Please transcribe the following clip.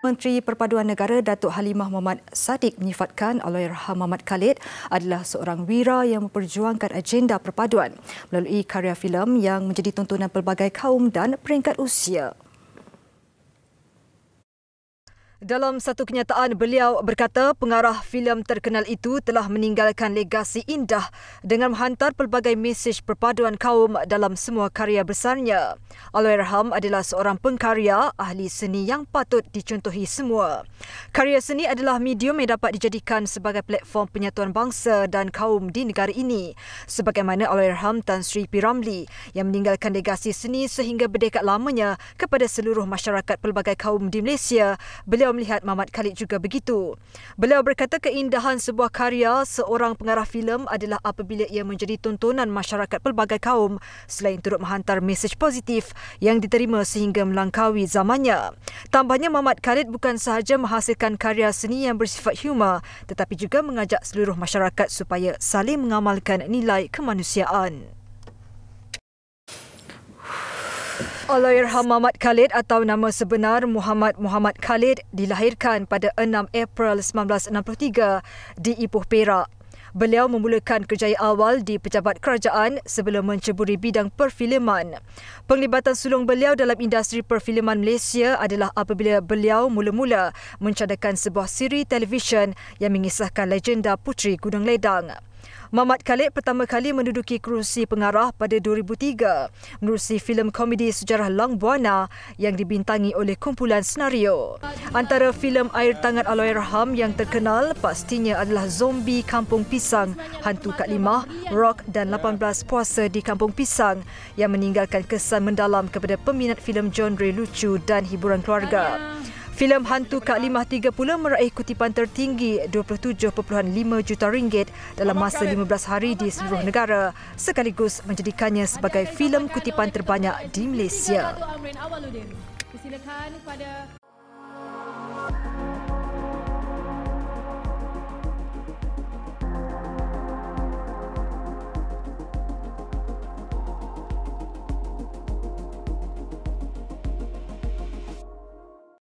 Menteri Perpaduan Negara Datuk Halimah Mohamad Sadiq menyifatkan Allahyarham Mohamad Khalid adalah seorang wira yang memperjuangkan agenda perpaduan melalui karya filem yang menjadi tontonan pelbagai kaum dan peringkat usia. Dalam satu kenyataan beliau berkata pengarah filem terkenal itu telah meninggalkan legasi indah dengan menghantar pelbagai mesej perpaduan kaum dalam semua karya besarnya. Alwirham adalah seorang pengkarya ahli seni yang patut dicontohi semua. Karya seni adalah medium yang dapat dijadikan sebagai platform penyatuan bangsa dan kaum di negara ini. Sebagaimana Alwirham Tan Sri P. Ramli yang meninggalkan legasi seni sehingga berdekat lamanya kepada seluruh masyarakat pelbagai kaum di Malaysia, beliau beliau melihat Mamat Khalid juga begitu. Beliau berkata keindahan sebuah karya seorang pengarah filem adalah apabila ia menjadi tontonan masyarakat pelbagai kaum selain turut menghantar mesej positif yang diterima sehingga melangkaui zamannya. Tambahnya Mamat Khalid bukan sahaja menghasilkan karya seni yang bersifat humor tetapi juga mengajak seluruh masyarakat supaya saling mengamalkan nilai kemanusiaan. Allahyarham Muhammad Khalid atau nama sebenar Muhammad Muhammad Khalid dilahirkan pada 6 April 1963 di Ipoh Perak. Beliau memulakan kerjaya awal di pejabat kerajaan sebelum menceburi bidang perfileman. Penglibatan sulung beliau dalam industri perfileman Malaysia adalah apabila beliau mula-mula mencadangkan sebuah siri televisyen yang mengisahkan legenda Puteri Gunung Ledang. Mamat Khalid pertama kali menduduki kerusi pengarah pada 2003 menerusi filem komedi sejarah Lang Buana yang dibintangi oleh kumpulan senario. Antara filem Air Tangan Aloy Rahm yang terkenal pastinya adalah Zombie Kampung Pisang, Hantu Kat Limah, Rock dan 18 Puasa di Kampung Pisang yang meninggalkan kesan mendalam kepada peminat filem genre lucu dan hiburan keluarga. Filem Hantu Kak Limah 30 meraih kutipan tertinggi 27.5 juta ringgit dalam masa 15 hari di seluruh negara sekaligus menjadikannya sebagai filem kutipan terbanyak di Malaysia.